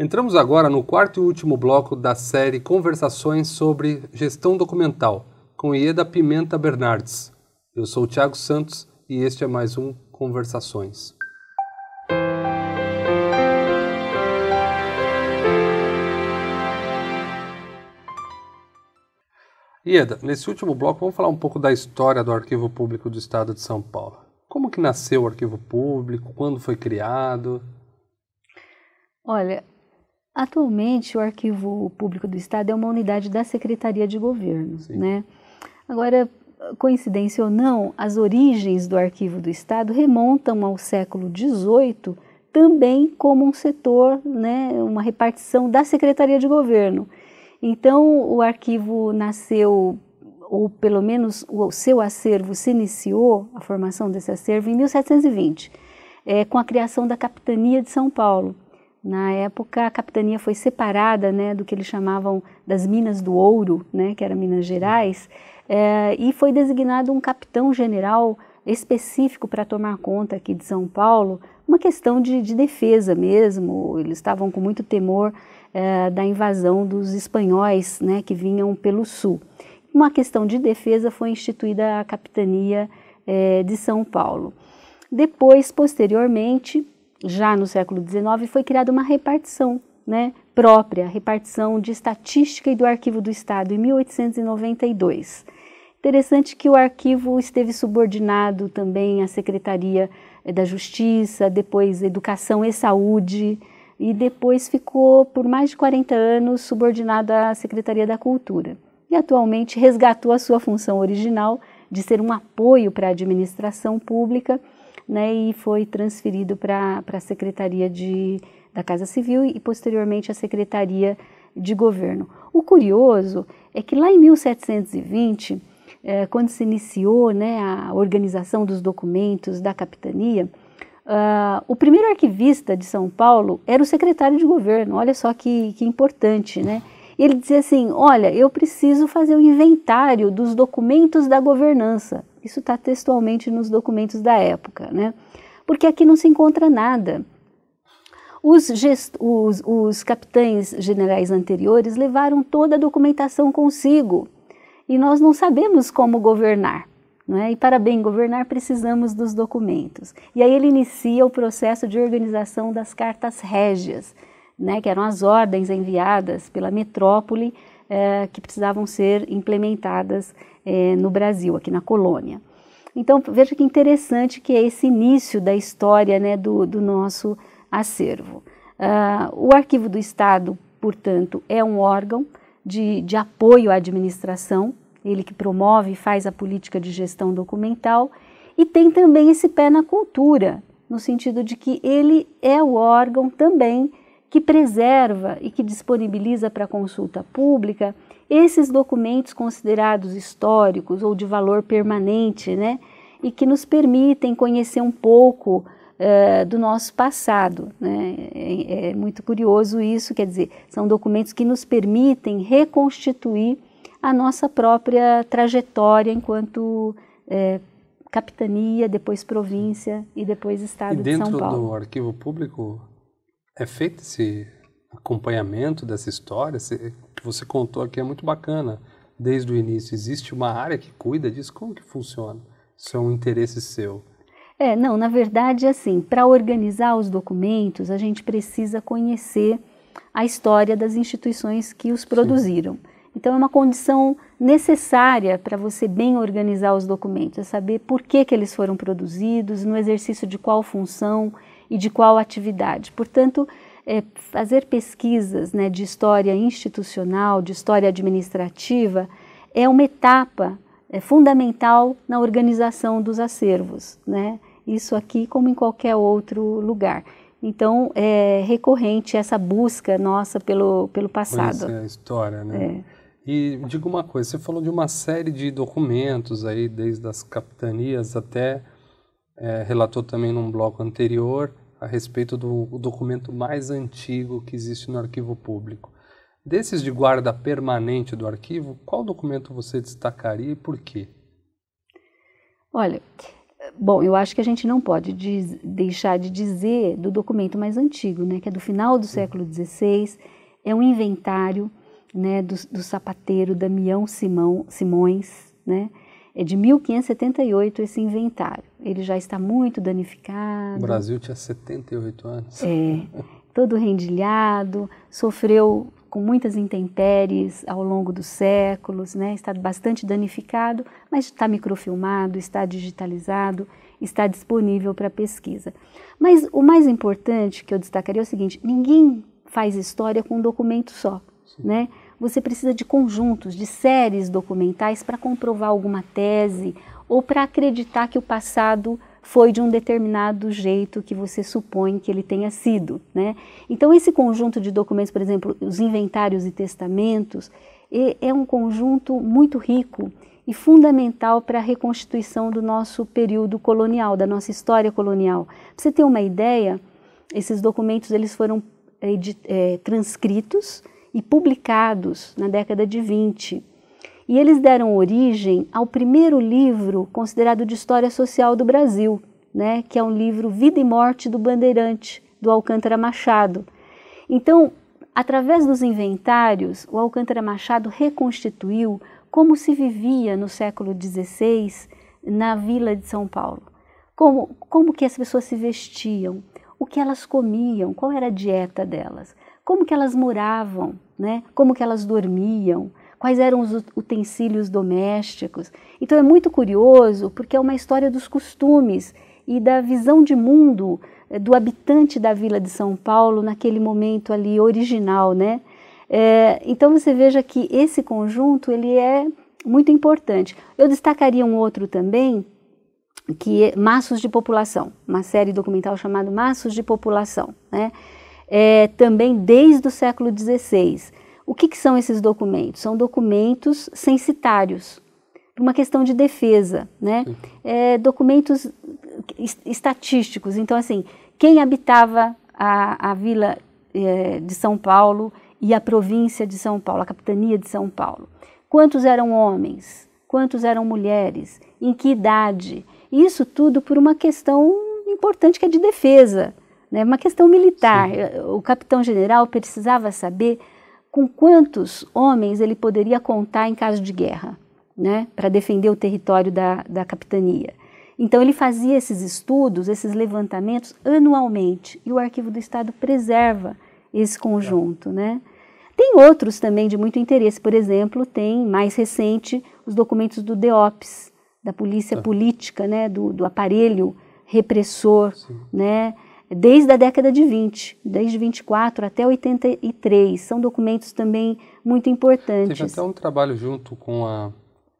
Entramos agora no quarto e último bloco da série Conversações sobre Gestão Documental, com Ieda Pimenta Bernardes. Eu sou o Tiago Santos e este é mais um Conversações. Ieda, nesse último bloco vamos falar um pouco da história do Arquivo Público do Estado de São Paulo. Como que nasceu o Arquivo Público? Quando foi criado? Olha, Atualmente, o Arquivo Público do Estado é uma unidade da Secretaria de Governo. Né? Agora, coincidência ou não, as origens do Arquivo do Estado remontam ao século XVIII, também como um setor, né, uma repartição da Secretaria de Governo. Então, o arquivo nasceu, ou pelo menos o seu acervo se iniciou, a formação desse acervo, em 1720, é, com a criação da Capitania de São Paulo. Na época, a capitania foi separada né, do que eles chamavam das Minas do Ouro, né, que era Minas Gerais, é, e foi designado um capitão-general específico para tomar conta aqui de São Paulo, uma questão de, de defesa mesmo. Eles estavam com muito temor é, da invasão dos espanhóis né, que vinham pelo sul. Uma questão de defesa foi instituída a capitania é, de São Paulo. Depois, posteriormente, já no século XIX, foi criada uma repartição né, própria, repartição de estatística e do arquivo do Estado, em 1892. Interessante que o arquivo esteve subordinado também à Secretaria eh, da Justiça, depois Educação e Saúde, e depois ficou por mais de 40 anos subordinado à Secretaria da Cultura. E atualmente resgatou a sua função original de ser um apoio para a administração pública né, e foi transferido para a Secretaria de, da Casa Civil e posteriormente a Secretaria de Governo. O curioso é que lá em 1720, eh, quando se iniciou né, a organização dos documentos da capitania, Uh, o primeiro arquivista de São Paulo era o secretário de governo. Olha só que, que importante, né? E ele dizia assim: Olha, eu preciso fazer um inventário dos documentos da governança. Isso está textualmente nos documentos da época, né? Porque aqui não se encontra nada. Os, os, os capitães generais anteriores levaram toda a documentação consigo e nós não sabemos como governar. É? E para bem governar precisamos dos documentos. E aí ele inicia o processo de organização das cartas régias, né, que eram as ordens enviadas pela metrópole eh, que precisavam ser implementadas eh, no Brasil, aqui na colônia. Então veja que interessante que é esse início da história né, do, do nosso acervo. Uh, o Arquivo do Estado, portanto, é um órgão de, de apoio à administração, ele que promove e faz a política de gestão documental, e tem também esse pé na cultura, no sentido de que ele é o órgão também que preserva e que disponibiliza para consulta pública esses documentos considerados históricos ou de valor permanente, né? E que nos permitem conhecer um pouco uh, do nosso passado, né? É, é muito curioso isso, quer dizer, são documentos que nos permitem reconstituir a nossa própria trajetória enquanto é, capitania, depois província e depois estado e de São Paulo. dentro do arquivo público é feito esse acompanhamento dessa história? Você, que você contou aqui é muito bacana. Desde o início, existe uma área que cuida disso? Como que funciona? Isso é um interesse seu? É, não, na verdade, assim, para organizar os documentos, a gente precisa conhecer a história das instituições que os produziram. Sim. Então, é uma condição necessária para você bem organizar os documentos, é saber por que, que eles foram produzidos, no exercício de qual função, e de qual atividade. Portanto, é, fazer pesquisas né, de história institucional, de história administrativa, é uma etapa é, fundamental na organização dos acervos. Né? Isso aqui, como em qualquer outro lugar. Então, é recorrente essa busca nossa pelo, pelo passado. Essa a história, né? É. E diga uma coisa, você falou de uma série de documentos aí, desde as capitanias até é, relatou também num bloco anterior a respeito do documento mais antigo que existe no arquivo público. Desses de guarda permanente do arquivo, qual documento você destacaria e por quê? Olha, bom, eu acho que a gente não pode diz, deixar de dizer do documento mais antigo, né, que é do final do século XVI, é um inventário né, do, do sapateiro Damião Simão, Simões, né, é de 1578 esse inventário. Ele já está muito danificado. O Brasil tinha 78 anos. É, todo rendilhado, sofreu com muitas intempéries ao longo dos séculos, né? está bastante danificado, mas está microfilmado, está digitalizado, está disponível para pesquisa. Mas o mais importante que eu destacaria é o seguinte: ninguém faz história com um documento só. Né? você precisa de conjuntos, de séries documentais para comprovar alguma tese ou para acreditar que o passado foi de um determinado jeito que você supõe que ele tenha sido. Né? Então, esse conjunto de documentos, por exemplo, os inventários e testamentos, é um conjunto muito rico e fundamental para a reconstituição do nosso período colonial, da nossa história colonial. Para você ter uma ideia, esses documentos eles foram é, é transcritos e publicados na década de 20. E eles deram origem ao primeiro livro considerado de história social do Brasil, né, que é um livro Vida e Morte do Bandeirante, do Alcântara Machado. Então, através dos inventários, o Alcântara Machado reconstituiu como se vivia no século XVI na vila de São Paulo. Como, como que as pessoas se vestiam, o que elas comiam, qual era a dieta delas, como que elas moravam, né? Como que elas dormiam, quais eram os utensílios domésticos. Então é muito curioso porque é uma história dos costumes e da visão de mundo eh, do habitante da vila de São Paulo naquele momento ali original, né? É, então você veja que esse conjunto ele é muito importante. Eu destacaria um outro também que é Maços de População, uma série documental chamada Massos de População, né? é, também desde o século XVI. O que, que são esses documentos? São documentos censitários, por uma questão de defesa, né? É, documentos estatísticos. Então, assim, quem habitava a, a vila é, de São Paulo e a província de São Paulo, a capitania de São Paulo? Quantos eram homens? Quantos eram mulheres? Em que idade? Isso tudo por uma questão importante que é de defesa né? uma questão militar. Sim. Eh, o capitão-general precisava saber com quantos homens ele poderia contar em caso de guerra, né? para defender o território da, da capitania. Então, ele fazia esses estudos, esses levantamentos anualmente, e o Arquivo do Estado preserva esse conjunto. Né? Tem outros também de muito interesse, por exemplo, tem mais recente os documentos do DEOPS, da polícia tá. política, né? do, do aparelho repressor. Sim. Né? desde a década de 20, desde 24 até 83. São documentos também muito importantes. Teve até um trabalho junto com a,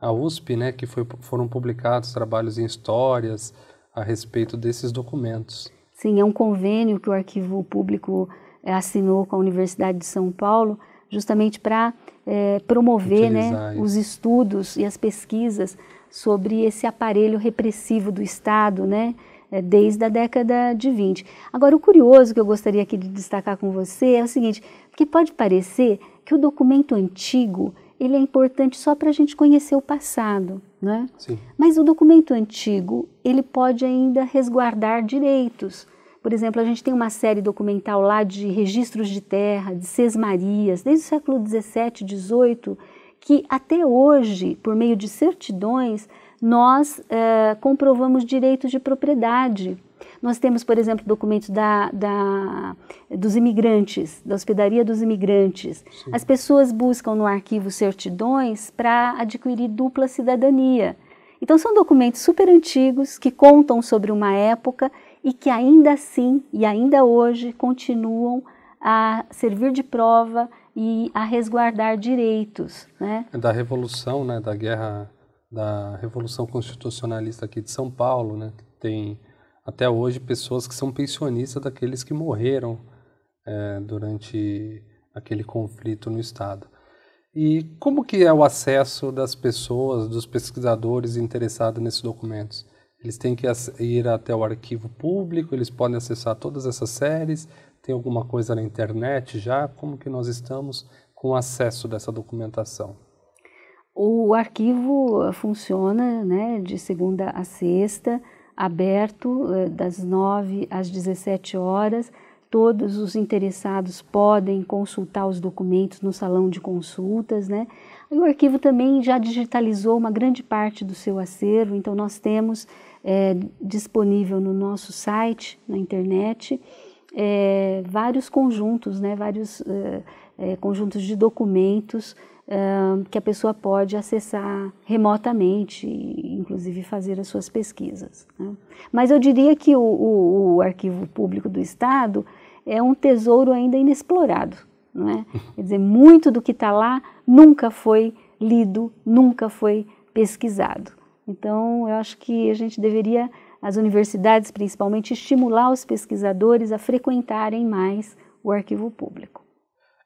a USP, né, que foi, foram publicados trabalhos em histórias a respeito desses documentos. Sim, é um convênio que o Arquivo Público eh, assinou com a Universidade de São Paulo, justamente para é, eh, promover né, os estudos e as pesquisas sobre esse aparelho repressivo do Estado, né? Né, desde a década de 20. Agora, o curioso que eu gostaria aqui de destacar com você é o seguinte, porque pode parecer que o documento antigo ele é importante só para a gente conhecer o passado, né? Sim. Mas o documento antigo ele pode ainda resguardar direitos. Por exemplo, a gente tem uma série documental lá de registros de terra, de sesmarias, desde o século 17, 18, que até hoje, por meio de certidões, nós uh, comprovamos direitos de propriedade. Nós temos, por exemplo, documentos da, da, dos imigrantes, da hospedaria dos imigrantes. Sim. As pessoas buscam no arquivo certidões para adquirir dupla cidadania. Então, são documentos super antigos que contam sobre uma época e que ainda assim e ainda hoje continuam a servir de prova e a resguardar direitos. Né? Da Revolução, né, da Guerra da Revolução Constitucionalista aqui de São Paulo, né? Tem até hoje pessoas que são pensionistas daqueles que morreram é, durante aquele conflito no Estado. E como que é o acesso das pessoas, dos pesquisadores interessados nesses documentos? Eles têm que ir até o arquivo público, eles podem acessar todas essas séries, tem alguma coisa na internet já? Como que nós estamos com o acesso dessa documentação? O arquivo eh, funciona né, de segunda a sexta, aberto eh, das 9 às 17 horas. Todos os interessados podem consultar os documentos no salão de consultas, né? E o arquivo também já digitalizou uma grande parte do seu acervo, então nós temos é, disponível no nosso site, na internet, é, vários conjuntos, né, vários é, é, conjuntos de documentos é, que a pessoa pode acessar remotamente, inclusive fazer as suas pesquisas. Né? Mas eu diria que o, o, o Arquivo Público do Estado é um tesouro ainda inexplorado, não é? Quer dizer, muito do que está lá nunca foi lido, nunca foi pesquisado. Então, eu acho que a gente deveria, as universidades principalmente, estimular os pesquisadores a frequentarem mais o arquivo público.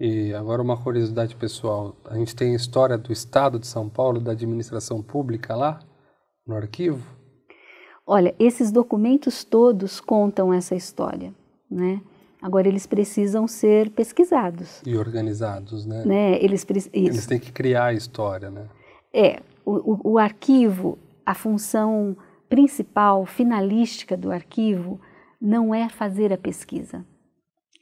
E agora uma curiosidade pessoal, a gente tem a história do Estado de São Paulo, da administração pública lá no arquivo? Olha, esses documentos todos contam essa história, né? Agora eles precisam ser pesquisados. E organizados, né? né? Eles, eles têm que criar a história, né? É, o, o arquivo, a função principal, finalística do arquivo, não é fazer a pesquisa.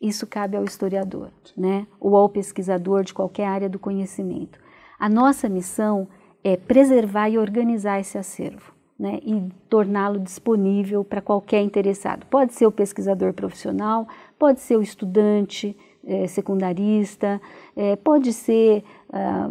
Isso cabe ao historiador, né? Ou ao pesquisador de qualquer área do conhecimento. A nossa missão é preservar e organizar esse acervo. Né, e torná-lo disponível para qualquer interessado. Pode ser o pesquisador profissional, pode ser o estudante eh, secundarista, eh, pode ser ah,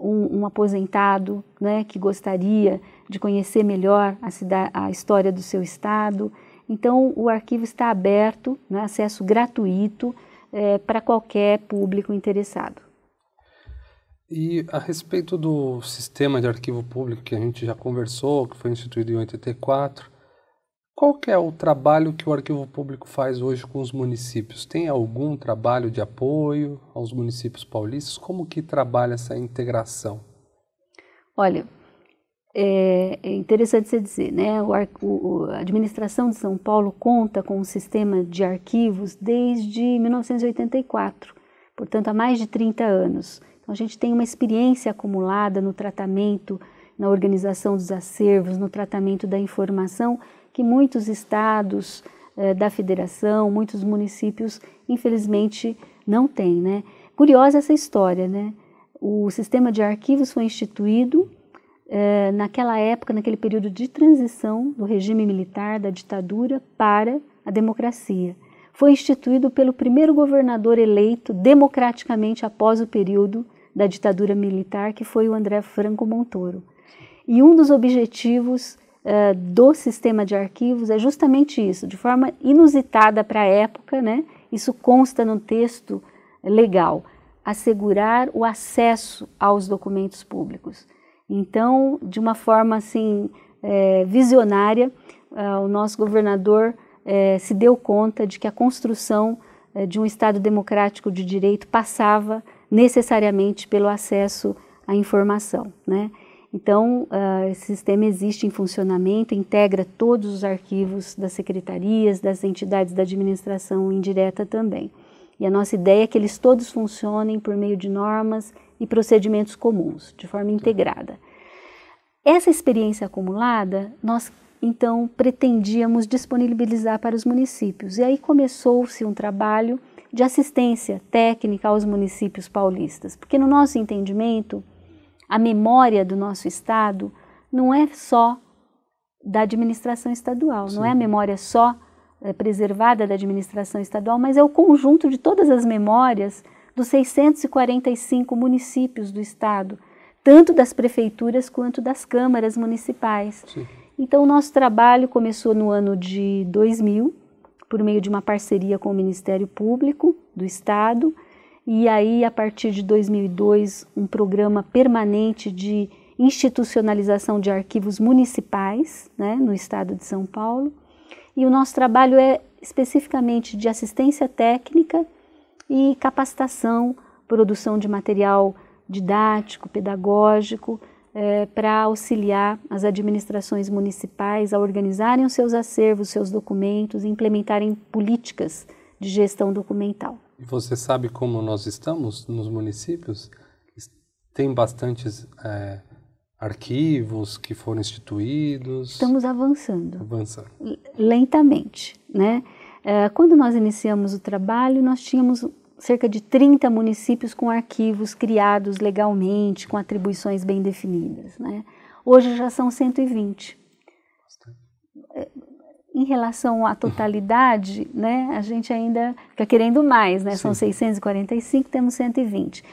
um, um, aposentado né, que gostaria de conhecer melhor a, cidade, a história do seu estado. Então, o arquivo está aberto, né, acesso gratuito é, para qualquer público interessado. E a respeito do sistema de arquivo público que a gente já conversou, que foi instituído em 84, qual é o trabalho que o arquivo público faz hoje com os municípios? Tem algum trabalho de apoio aos municípios paulistas? Como que trabalha essa integração? Olha, é, é, interessante você dizer, né? O, a administração de São Paulo conta com um sistema de arquivos desde 1984, portanto, há mais de 30 anos. Então, a gente tem uma experiência acumulada no tratamento, na organização dos acervos, no tratamento da informação, que muitos estados é, da federação, muitos municípios, infelizmente, não têm, né? Curiosa essa história, né? O sistema de arquivos foi instituído é, naquela época, naquele período de transição do regime militar, da ditadura, para a democracia. Foi instituído pelo primeiro governador eleito democraticamente após o período da ditadura militar, que foi o André Franco Montoro. E um dos objetivos uh, do sistema de arquivos é justamente isso, de forma inusitada para a época, né? isso consta no texto legal, assegurar o acesso aos documentos públicos. Então, de uma forma assim é, visionária, é, o nosso governador é, se deu conta de que a construção é, de um Estado democrático de direito passava necessariamente pelo acesso à informação, né? Então, uh, esse sistema existe em funcionamento, integra todos os arquivos das secretarias, das entidades da administração indireta também. E a nossa ideia é que eles todos funcionem por meio de normas e procedimentos comuns, de forma tá. integrada. Essa experiência acumulada, nós então pretendíamos disponibilizar para os municípios. E aí começou-se um trabalho de assistência técnica aos municípios paulistas, porque no nosso entendimento, a memória do nosso estado não é só da administração estadual, Sim. não é a memória só eh, preservada da administração estadual, mas é o conjunto de todas as memórias dos 645 municípios do estado, tanto das prefeituras quanto das câmaras municipais. Sim. Então, o nosso trabalho começou no ano de 2000, por meio de uma parceria com o Ministério Público do Estado, e aí, a partir de 2002, um programa permanente de institucionalização de arquivos municipais né, no estado de São Paulo. E o nosso trabalho é especificamente de assistência técnica e capacitação, produção de material didático, pedagógico, é, para auxiliar as administrações municipais a organizarem os seus acervos, seus documentos implementarem políticas de gestão documental. E você sabe como nós estamos nos municípios? Tem bastantes é, arquivos que foram instituídos? Estamos avançando. Avançando. Lentamente, né? É, quando nós iniciamos o trabalho, nós tínhamos cerca de 30 municípios com arquivos criados legalmente, com atribuições bem definidas. Né? Hoje já são 120. É, em relação à totalidade, né, a gente ainda fica querendo mais, né? são 645, temos 120.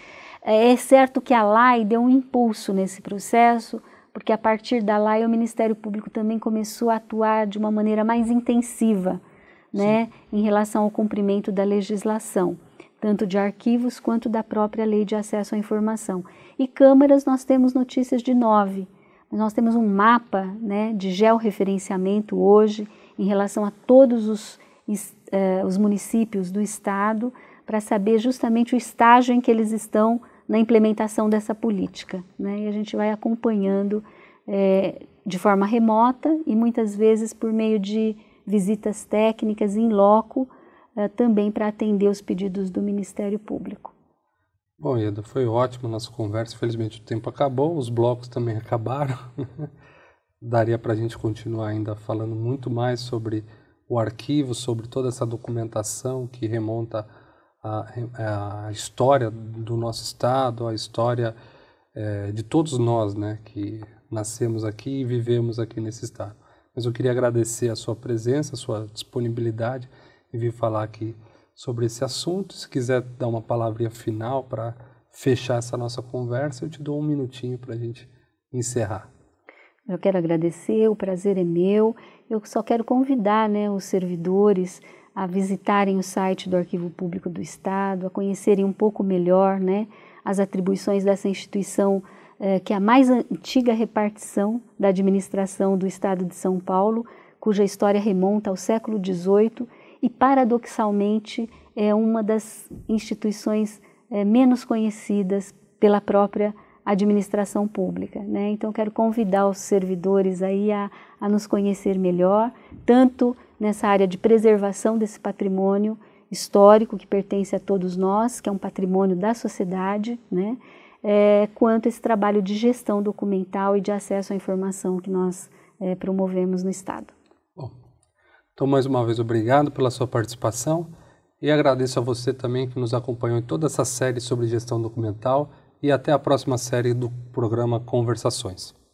É, é certo que a LAI deu um impulso nesse processo, porque a partir da LAI o Ministério Público também começou a atuar de uma maneira mais intensiva né, em relação ao cumprimento da legislação tanto de arquivos quanto da própria lei de acesso à informação. E câmaras, nós temos notícias de nove. Nós temos um mapa né, de georreferenciamento hoje em relação a todos os, é, os municípios do estado para saber justamente o estágio em que eles estão na implementação dessa política. Né? E a gente vai acompanhando é, de forma remota e muitas vezes por meio de visitas técnicas em loco eh, também para atender os pedidos do Ministério Público. Bom, Ieda, foi ótima nossa conversa. Felizmente o tempo acabou, os blocos também acabaram. Daria para a gente continuar ainda falando muito mais sobre o arquivo, sobre toda essa documentação que remonta à, à história do nosso Estado, à história é, de todos nós né, que nascemos aqui e vivemos aqui nesse Estado. Mas eu queria agradecer a sua presença, a sua disponibilidade e vir falar aqui sobre esse assunto. Se quiser dar uma palavrinha final para fechar essa nossa conversa, eu te dou um minutinho para a gente encerrar. Eu quero agradecer, o prazer é meu. Eu só quero convidar né, os servidores a visitarem o site do Arquivo Público do Estado, a conhecerem um pouco melhor né, as atribuições dessa instituição, eh, que é a mais antiga repartição da administração do Estado de São Paulo, cuja história remonta ao século XVIII e, paradoxalmente, é uma das instituições é, menos conhecidas pela própria administração pública. Né? Então, quero convidar os servidores aí a, a nos conhecer melhor, tanto nessa área de preservação desse patrimônio histórico que pertence a todos nós, que é um patrimônio da sociedade, né? É, quanto esse trabalho de gestão documental e de acesso à informação que nós é, promovemos no Estado. Então, mais uma vez, obrigado pela sua participação e agradeço a você também que nos acompanhou em toda essa série sobre gestão documental e até a próxima série do programa Conversações.